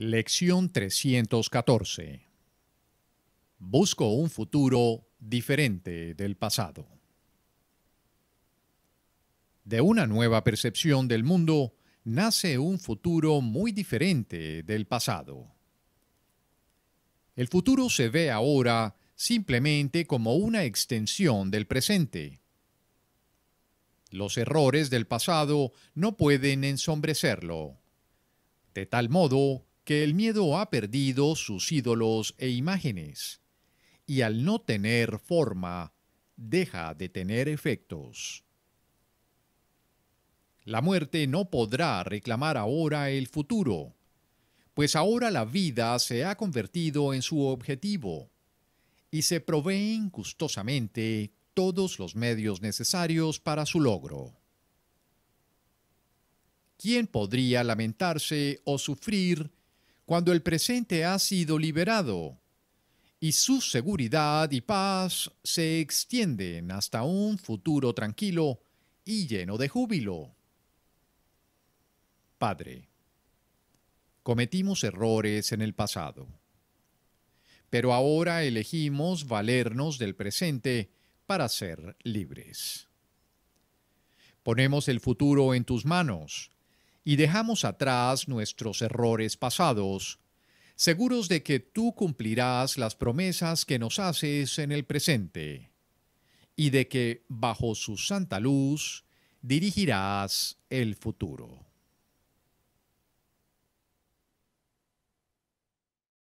Lección 314. Busco un futuro diferente del pasado. De una nueva percepción del mundo nace un futuro muy diferente del pasado. El futuro se ve ahora simplemente como una extensión del presente. Los errores del pasado no pueden ensombrecerlo, de tal modo que el miedo ha perdido sus ídolos e imágenes, y al no tener forma, deja de tener efectos. La muerte no podrá reclamar ahora el futuro, pues ahora la vida se ha convertido en su objetivo, y se proveen gustosamente todos los medios necesarios para su logro. ¿Quién podría lamentarse o sufrir cuando el presente ha sido liberado y su seguridad y paz se extienden hasta un futuro tranquilo y lleno de júbilo. Padre, cometimos errores en el pasado, pero ahora elegimos valernos del presente para ser libres. Ponemos el futuro en tus manos y dejamos atrás nuestros errores pasados, seguros de que tú cumplirás las promesas que nos haces en el presente, y de que bajo su santa luz dirigirás el futuro.